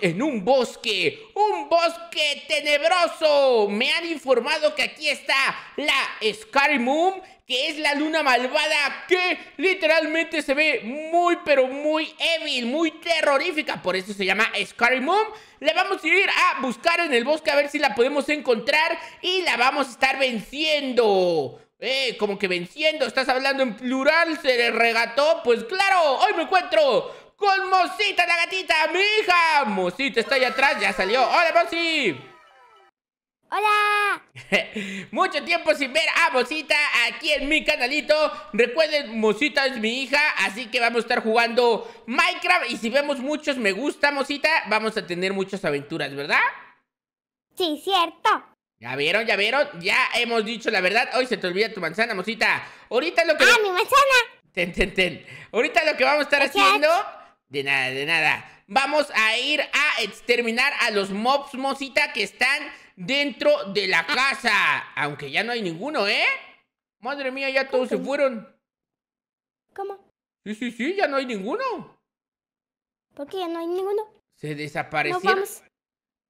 en un bosque, un bosque tenebroso. Me han informado que aquí está la Sky Moon, que es la luna malvada, que literalmente se ve muy, pero muy evil, muy terrorífica. Por eso se llama Sky Moon. La vamos a ir a buscar en el bosque a ver si la podemos encontrar y la vamos a estar venciendo. Eh, como que venciendo, estás hablando en plural, se le regató. Pues claro, hoy me encuentro con Mosita, la gatita, mi hija. Mosita está ahí atrás, ya salió. Hola, Mosi. Hola. Mucho tiempo sin ver a Mosita aquí en mi canalito. Recuerden, Mosita es mi hija, así que vamos a estar jugando Minecraft. Y si vemos muchos me gusta, Mosita, vamos a tener muchas aventuras, ¿verdad? Sí, cierto. Ya vieron, ya vieron, ya hemos dicho la verdad. Hoy se te olvida tu manzana, Mosita. Ahorita lo que... Ah, mi manzana. Ten, ten, ten. Ahorita lo que vamos a estar haciendo de nada, de nada. Vamos a ir a exterminar a los mobs, mosita, que están dentro de la ah. casa. Aunque ya no hay ninguno, ¿eh? Madre mía, ya todos se fueron. ¿Cómo? Sí, sí, sí, ya no hay ninguno. ¿Por qué ya no hay ninguno? Se desaparecieron.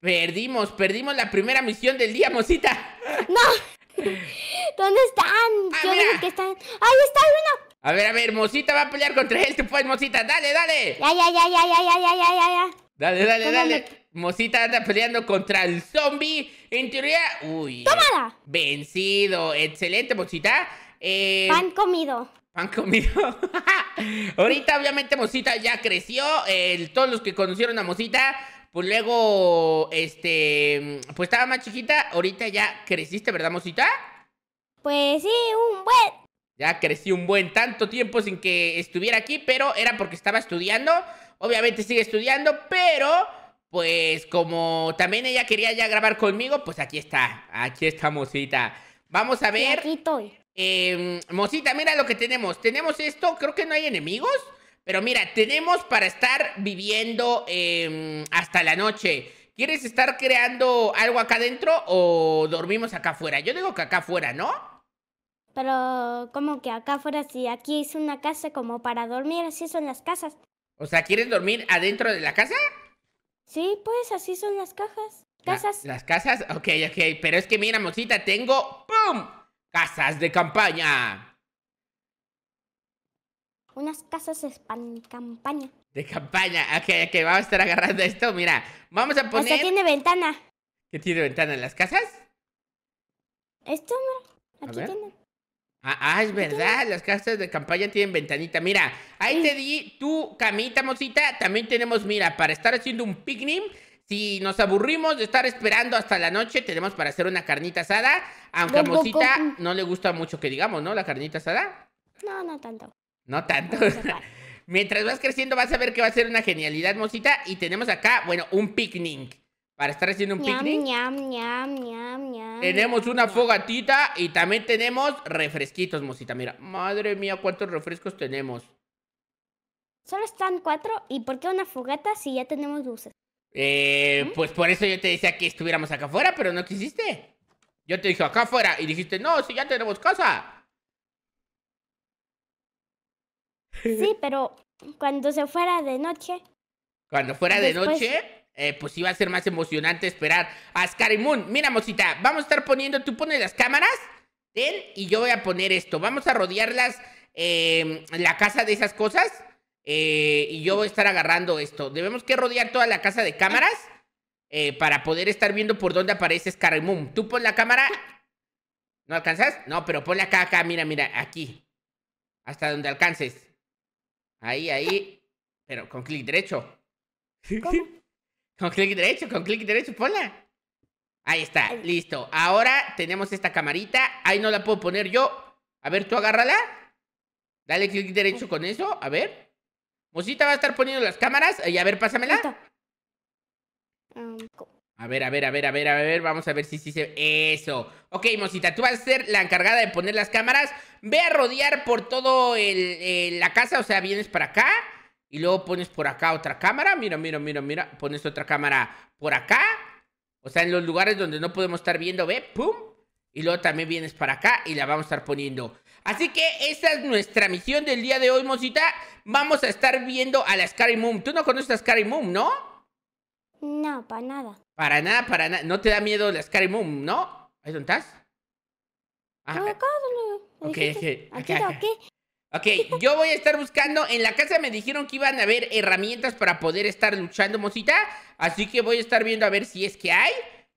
Perdimos, perdimos la primera misión del día, mosita. ¡No! ¿Dónde están? Ah, están... ¡Ahí está uno! A ver, a ver, Mosita va a pelear contra él. Tú Mosita. Dale, dale. Ya, ya, ya, ya, ya, ya, ya, ya, ya. Dale, dale, dale. Mosita anda peleando contra el zombie. En teoría. Uy. ¡Tómala! Vencido. Excelente, Mosita. Eh, pan comido. Pan comido. Ahorita, obviamente, Mosita ya creció. todos los que conocieron a Mosita pues luego, este, pues estaba más chiquita, ahorita ya creciste, ¿verdad, Mosita? Pues sí, un buen, ya crecí un buen tanto tiempo sin que estuviera aquí, pero era porque estaba estudiando. Obviamente sigue estudiando, pero pues como también ella quería ya grabar conmigo, pues aquí está, aquí está Mosita. Vamos a ver. Em, Mosita, mira lo que tenemos. Tenemos esto, creo que no hay enemigos, pero mira, tenemos para estar viviendo em, hasta la noche. ¿Quieres estar creando algo acá adentro o dormimos acá afuera? Yo digo que acá afuera, ¿no? Pero como que acá fuera si aquí es una casa como para dormir, así son las casas. O sea, ¿quieres dormir adentro de la casa? Sí, pues así son las cajas. Casas. las casas, ok, ok. Pero es que mira, mocita, tengo ¡pum! Casas de campaña. Unas casas de campaña. De campaña, ok, ok, vamos a estar agarrando esto, mira. Vamos a poner. O tiene ventana. ¿Qué tiene ventana en las casas? Esto, mira, aquí tiene. Ah, ah, es verdad, las casas de campaña tienen ventanita. Mira, ahí te di tu camita, mosita. También tenemos, mira, para estar haciendo un picnic. Si nos aburrimos de estar esperando hasta la noche, tenemos para hacer una carnita asada. Aunque a Mosita no le gusta mucho que digamos, ¿no? La carnita asada. No, no tanto. No tanto. Mientras vas creciendo, vas a ver que va a ser una genialidad, Mosita. Y tenemos acá, bueno, un picnic para estar haciendo un picnic. Ñam, ñam, ñam, tenemos una fogatita y también tenemos refresquitos, Mosita. Mira, madre mía, cuántos refrescos tenemos. Solo están cuatro. ¿Y por qué una fogata si ya tenemos luces? Eh, ¿Mm? Pues por eso yo te decía que estuviéramos acá afuera, pero no quisiste. Yo te dije acá afuera y dijiste, no, si ya tenemos casa. Sí, pero cuando se fuera de noche. Cuando fuera de noche, eh, pues iba a ser más emocionante esperar a Sky Moon. Mira, Mosita, vamos a estar poniendo, tú pones las cámaras, ten, y yo voy a poner esto. Vamos a rodearlas, em, la casa de esas cosas, eh, y yo voy a estar agarrando esto. Debemos que rodear toda la casa de cámaras eh, para poder estar viendo por dónde aparece Scarry Moon. Tú pon la cámara. ¿No alcanzas? No, pero ponle acá, acá, mira, mira, aquí. Hasta donde alcances. Ahí, ahí. Pero con clic derecho. Sí, sí con clic derecho, con clic derecho, ponla. Ahí está, listo. Ahora tenemos esta camarita. Ahí no la puedo poner yo. A ver, tú agárrala. Dale clic derecho con eso. A ver. Mosita va a estar poniendo las cámaras. Y a ver, pásamela. A ver, a ver, a ver, a ver, a ver. Vamos a ver si sí se... Eso. Ok, Mosita, tú vas a ser la encargada de poner las cámaras. Ve a rodear por todo la casa. O sea, vienes para acá y luego pones por acá otra cámara, mira, mira, mira, mira, pones otra cámara por acá, o sea, en los lugares donde no podemos estar viendo, ve, pum, y luego también vienes para acá y la vamos a estar poniendo. Así que esa es nuestra misión del día de hoy, Mosita. Vamos a estar viendo a la Scary Moon. Tú no conoces a Scary Moon, ¿no? No, para nada. Para nada, para nada. No te da miedo la Scary Moon, ¿no? ¿Ahí dónde estás? Ah, acá, Ok, ok. Aquí, Ok, yo voy a estar buscando. En la casa me dijeron que iban a haber herramientas para poder estar luchando, Mosita. Así que voy a estar viendo a ver si es que hay.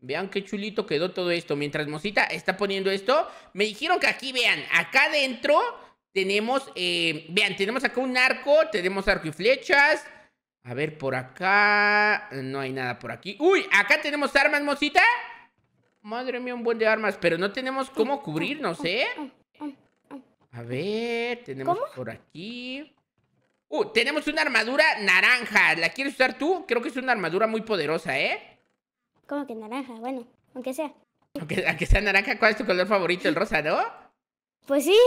Vean qué chulito quedó todo esto. Mientras Mosita está poniendo esto, me dijeron que aquí, vean, acá adentro tenemos, eh, vean, tenemos acá un arco, tenemos arco y flechas. A ver, por acá no hay nada por aquí. ¡Uy! Acá tenemos armas, Mosita. Madre mía, un buen de armas, pero no tenemos cómo cubrirnos, ¿eh? A ver, tenemos por aquí. Uh, tenemos una armadura naranja. ¿La quieres usar tú? Creo que es una armadura muy poderosa, ¿eh? ¿Cómo que naranja? Bueno, aunque sea. Aunque, sea naranja, ¿cuál es tu color favorito? El rosa, ¿no? Pues sí.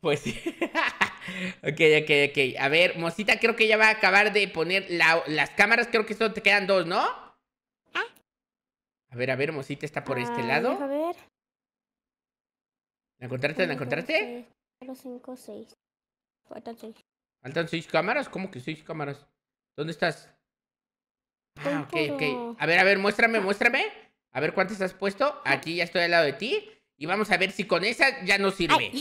Pues sí. ok, ok, ok. A ver, Mosita, creo que ya va a acabar de poner las cámaras. Creo que solo te quedan dos, ¿no? Ah. A ver, a ver, Mosita está por este ah, lado. A ver. ¿La encontraste? Pues ¿La encontraste? 4, 5, 6. Faltan 6. ¿Faltan 6 cámaras? ¿Cómo que 6 cámaras? ¿Dónde estás? Ah, ok, ok. A ver, a ver, muéstrame, muéstrame. A ver cuántas has puesto. Aquí ya estoy al lado de ti. Y vamos a ver si con esa ya nos sirve.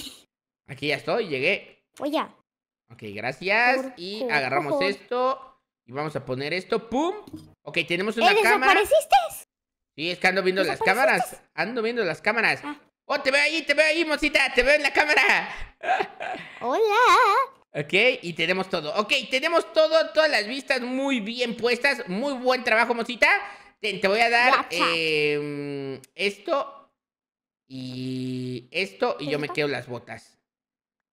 Aquí ya estoy, llegué. Oye. Oh, ok, gracias. y agarramos esto. Y vamos a poner esto. ¡Pum! Ok, tenemos una ¿Eh, cámara. ¿Desapareciste? Sí, es que ando viendo las cámaras. Ando viendo las cámaras. Ah. Oh, te veo ahí, te veo ahí, mosita, te veo en la cámara. Hola. Ok, y tenemos todo. Ok, tenemos todo, todas las vistas muy bien puestas. Muy buen trabajo, mosita. Te, voy a dar em, esto y esto y yo me quedo las botas.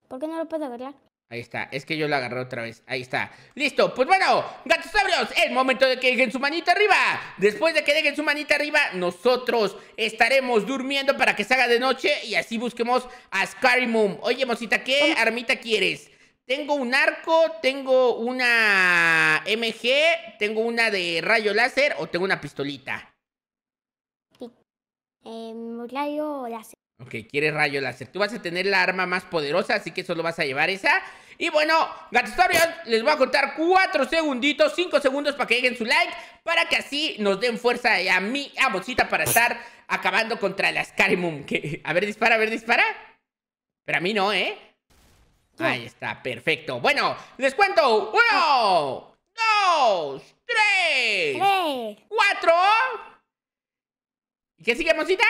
¿Por qué no lo puedo agregar? Ahí está, es que yo lo agarré otra vez. Ahí está. Listo, pues bueno, sabrios el momento de que dejen su manita arriba. Después de que dejen su manita arriba, nosotros estaremos durmiendo para que salga de noche y así busquemos a Scary Moon. Oye, Mosita, ¿qué armita quieres? Tengo un arco, tengo una MG, tengo una de rayo láser o tengo una pistolita. Em, rayo láser. Ok, quiere rayo láser. Tú vas a tener la arma más poderosa, así que solo vas a llevar esa. Y bueno, Gatastorios, les voy a contar cuatro segunditos, cinco segundos para que lleguen su like, para que así nos den fuerza a mi a Bocita, para estar acabando contra la Scarimum. Que, a ver, dispara, a ver, dispara. Pero a mí no, ¿eh? Ahí está, perfecto. Bueno, les cuento. Uno, dos, tres, cuatro. ¿Y qué sigue, Mosita?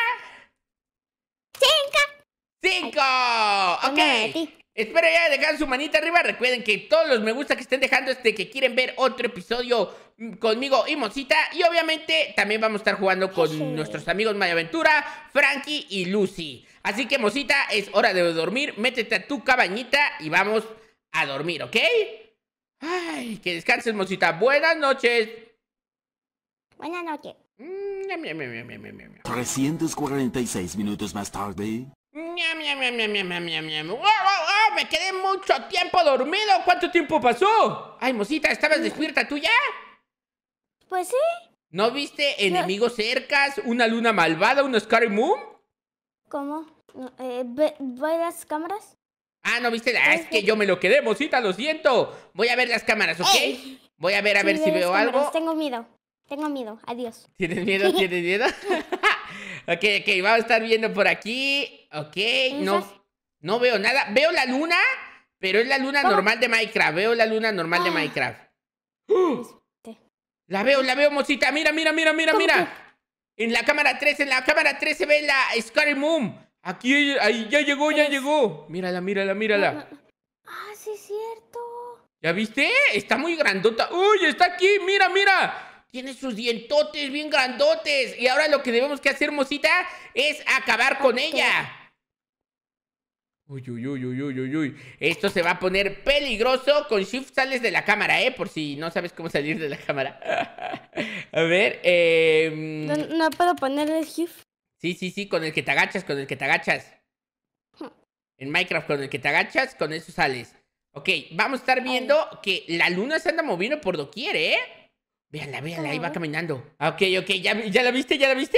Ok. Espera ya dejar su manita arriba. Recuerden que todos los me gusta que estén dejando este que quieren ver otro episodio mm, conmigo y Mosita. Y obviamente también vamos a estar jugando con nuestros amigos Maya Aventura, Frankie y Lucy. Así que Mosita, es hora de dormir. Métete a tu cabañita y vamos a dormir, ¿ok? Ay, que descanses, Mosita. Buenas noches. Buenas noches. 346 mm, minutos más tarde. Me quedé mucho tiempo dormido. ¿Cuánto tiempo pasó? Ay, mosita, ¿estabas despierta tú ya? Pues sí. ¿No viste enemigos cercas, una luna malvada, ¿Una Scary Moon? ¿Cómo? Eh, ¿ve, las cámaras? Ah, ¿no viste? Ah, es que yo me lo quedé, mosita, lo siento. Voy a ver las cámaras, ¿ok? Voy a ver a ver si veo algo. Tengo miedo, tengo miedo, adiós. ¿Tienes miedo? ¿Tienes miedo? ok, ok, vamos a estar viendo por aquí ok. No, no veo nada. Veo la luna, pero es la luna normal de Minecraft. Veo la luna normal de ah. Minecraft. La veo, la veo, mosita, Mira, mira, mira, mira, mira. En la cámara 3, en la cámara 3 se ve la Scary Moon. Aquí, ahí, ya llegó, ya llegó. Mírala, mírala, mírala. Ah, ah, ah. sí, es cierto. ¿Ya viste? Está muy grandota. ¡Uy, está aquí! ¡Mira, mira! Tiene sus dientotes bien grandotes. Y ahora lo que debemos que hacer, mosita, es acabar con ella. Uy, uy, uy, uy, uy, uy, Esto se va a poner peligroso. Con Shift sales de la cámara, ¿eh? Por si no sabes cómo salir de la cámara. a ver, eh... No, no puedo ponerle Shift. Sí, sí, sí, con el que te agachas, con el que te agachas. Hmm. En Minecraft, con el que te agachas, con eso sales. Ok, vamos a estar viendo que la luna se anda moviendo por doquier, ¿eh? Véanla, véanla, ahí va caminando. Ah, ok, ok, ¿Ya, la viste? ¿Ya la viste?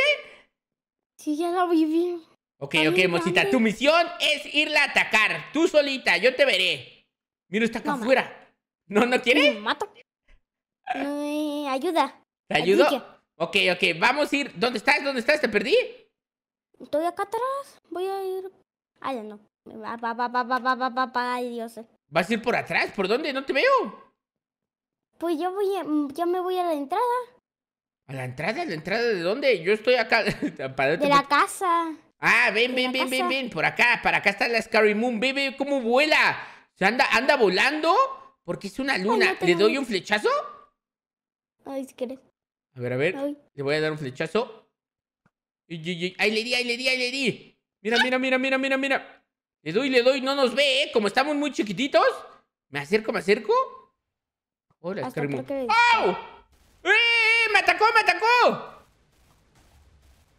Sí, ya la vi bien. Ok, ok, mocita, tu misión es irla a atacar, tú solita, yo te veré. Mira, está acá afuera. ¿No, no quiere? Uh, Me eh, ayuda. ¿Te ayudo? Ok, ok, vamos a ir. ¿Dónde estás? ¿Dónde estás? ¿Te perdí? Estoy acá atrás, voy a ir... Ay, no. ¿Vas a ir por atrás? ¿Por dónde? No te veo. Pues yo voy, mm, me voy a la entrada. ¿A la entrada? ¿A la entrada de dónde? Yo estoy acá. de la casa. Ah, ven, ven, ven, ven, ven. Por acá, para acá está la Scary Moon. Ve, cómo vuela. Se anda, anda volando porque es una luna. ¿Le doy un flechazo? Ay, si quieres. A ver, a ver. Le voy a dar un flechazo. Ahí le di, ahí le di, ahí le di. Mira, mira, mira, mira, mira, mira. Le doy, le doy. No nos ve, ¿eh? Como estamos muy chiquititos. Me acerco, me acerco. Hola, Hasta Screamo. ¡Eh, ¡Eh! ¡Me atacó, me atacó!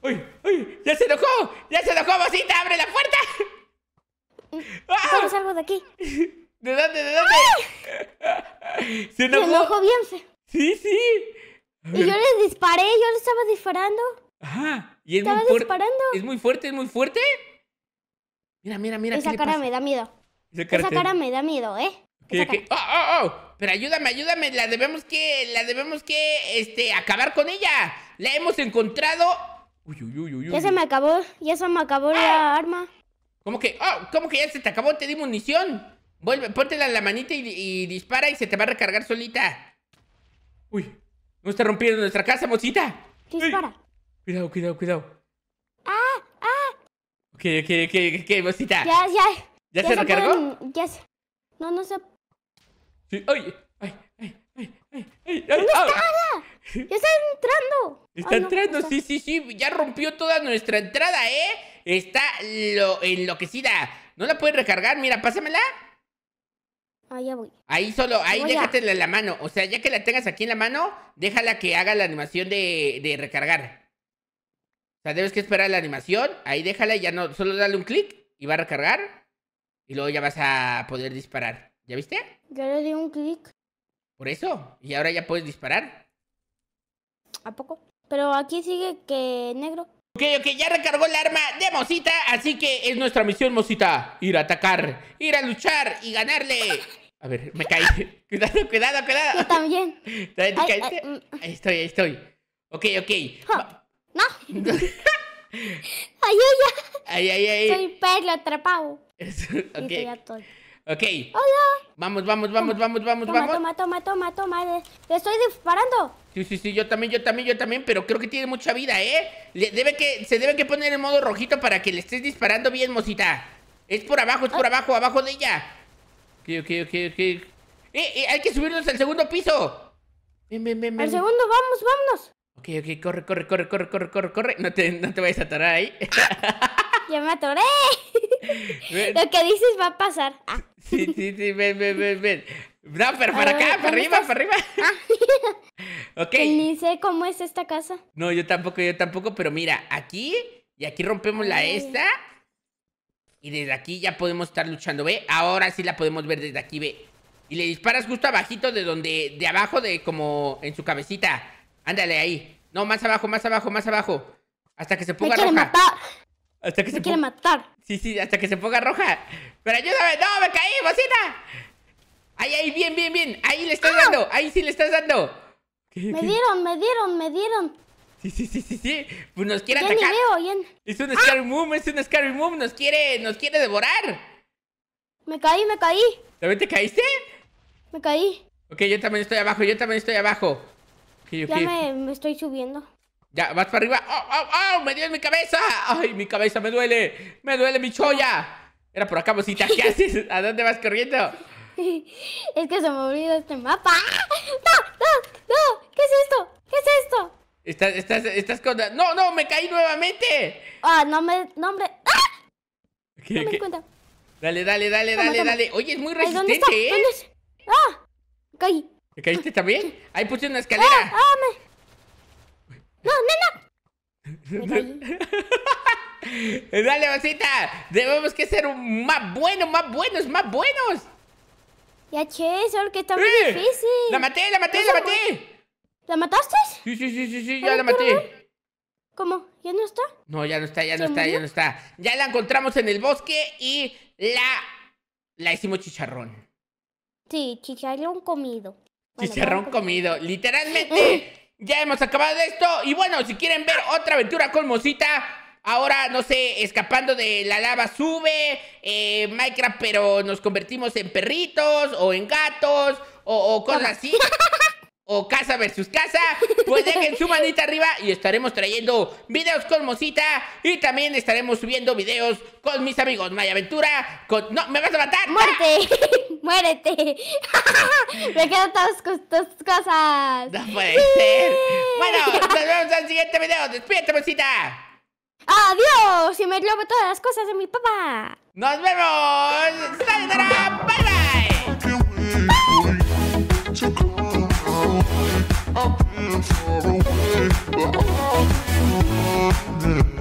¡Uy, uy! ¡Ya se enojó! ¡Ya se enojó, vasita. ¡Abre la puerta! Eh, ¡Ah! salgo de aquí! ¿De dónde? ¿De dónde? ¡Ay! Se enojó. Se enojó bien. Sí, sí. Y yo les disparé, yo le estaba disparando. Ajá. Y es estaba muy disparando. Es muy fuerte, es muy fuerte. Mira, mira, mira. Esa cara me da miedo. Esa cara me da miedo, ¿eh? Oh, oh, oh, pero ayúdame, ayúdame, la debemos que, la debemos que, este, acabar con ella. La hemos encontrado. Ya se me acabó, ya se me acabó la ah. arma. ¿Cómo que, oh, cómo que ya se te acabó? Te di munición. Vuelve, póntela en la manita y, dispara y se te va a recargar solita. Uy, no está rompiendo nuestra casa, mocita. Dispara. Cuidado, cuidado, cuidado. Ah, ah. Ok, ok, ok, ok, mocita. Ya, ya. ¿Ya, se, recargó? ya No, no se Sí, ¡Ay! ¡Ay! ¡Ay! ¡Ay! ¡Ay! ay, ay ah. está ¡Ya está entrando! Está entrando, sí, sí, sí. Ya rompió toda nuestra entrada, ¿eh? Está enloquecida. ¿No la puedes recargar? Mira, pásamela. Ahí ya voy. Ahí solo, ahí déjatela en la mano. O sea, ya que la tengas aquí en la mano, déjala que haga la animación de, de recargar. O sea, debes que esperar la animación. Ahí déjala y ya no. Solo dale un clic y va a recargar. Y luego ya vas a poder disparar. ¿Ya viste? Ya le di un clic. Por eso. Y ahora ya puedes disparar. ¿A poco? Pero aquí sigue que negro. Ok, ok, ya recargó el arma de Mosita, así que es nuestra misión, Mosita. Ir a atacar, ir a luchar y ganarle. A ver, me caí. cuidado, cuidado, cuidado. Yo también. Mm. ahí estoy, ahí estoy. Ok, ok. No. ay, ay, ay. Ay, ay, ay. Soy perro atrapado. ok. Ok. Hola. Vamos, vamos, vamos, vamos, vamos, toma, vamos. Toma, toma, toma, toma. Le estoy disparando. Sí, sí, sí, yo también, yo también, yo también, pero creo que tiene mucha vida, ¿eh? debe que, se debe que poner en modo rojito para que le estés disparando bien, mosita. Es por abajo, es por ah. abajo, abajo de ella. Ok, ok, ok, ok. Eh, eh, hay que subirnos al segundo piso. Ven, ven, ven, Al segundo, vamos, vámonos. Ok, ok, corre, corre, corre, corre, corre, corre, corre. No te, no te vayas a atar ahí. ya me atoré. Lo que dices va a pasar. Ah. Sí, sí, sí, ven, ven, ven, ven. No, pero para acá, para arriba, para arriba. Ah. ok. Ni sé cómo es esta casa. No, yo tampoco, yo tampoco, pero mira, aquí y aquí rompemos la esta. Y desde aquí ya podemos estar luchando, ¿ve? Ahora sí la podemos ver desde aquí, ¿ve? Y le disparas justo abajito de donde, de abajo de como en su cabecita. Ándale ahí. No, más abajo, más abajo, más abajo. Hasta que se ponga roja. Hasta que me se quiere matar. Sí, sí, hasta que se ponga roja. Pero ayúdame. No, me caí, bocina. Ahí, ahí, bien, bien, bien. Ahí le estás ¡Ah! dando. Ahí sí le estás dando. me dieron, me dieron, me dieron. Sí, sí, sí, sí, sí. Pues nos quiere atacar. veo, Es un Scary ¡Ah! Moon, es un Scary Moon. Nos quiere, nos quiere devorar. Me caí, me caí. ¿También te caíste? Me caí. Ok, yo también estoy abajo, yo también estoy abajo. Ya me estoy subiendo. Ya, vas para arriba. ¡Oh, oh, oh! ¡Me dio en mi cabeza! ¡Ay, mi cabeza me duele! ¡Me duele mi cholla! Era por acá, mosita. ¿Qué haces? ¿A dónde vas corriendo? Es que se me olvidó este mapa. ¡No, no, no! ¿Qué es esto? ¿Qué es esto? Estás, estás, estás con... ¡No, no! ¡Me caí nuevamente! ¡Ah, no me... No, hombre... ¡Ah! ¿Qué, me cuenta. Dale, dale, dale, dale, dale. Oye, es muy resistente, ¿dónde ¿eh? ¿Dónde ¡Ah! Caí. ¿Te caíste también? Ahí puse una ¡Ah! escalera. ah me... ¡No, no, no! Dale, vasita! Debemos que ser un más bueno, más buenos, más buenos. Ya, che, solo que está muy difícil. La maté, la maté, la maté. ¿La mataste? Sí, sí, sí, sí, sí ya la maté. ¿Cómo? ¿Ya no está? No, ya no está, ya no está, ya no está. Ya la encontramos en el bosque y la la hicimos chicharrón. Sí, chicharrón comido. chicharrón comido. Literalmente Ya hemos acabado de esto. Y bueno, si quieren ver otra aventura con Mosita, Ahora, no sé, escapando de la lava sube, eh, Minecraft, pero nos convertimos en perritos o en gatos o, cosas así. o casa versus casa, pues dejen su manita arriba y estaremos trayendo videos con Mosita y también estaremos subiendo videos con mis amigos Maya Aventura, con... No, me vas a matar. ¡Muerte! muérete. Me quedan todas tus cosas. No puede ser. Bueno, nos vemos en el siguiente video. Despídete, bolsita. Adiós. Y me robo todas las cosas de mi papá. Nos vemos. Sayonara. bye. bye.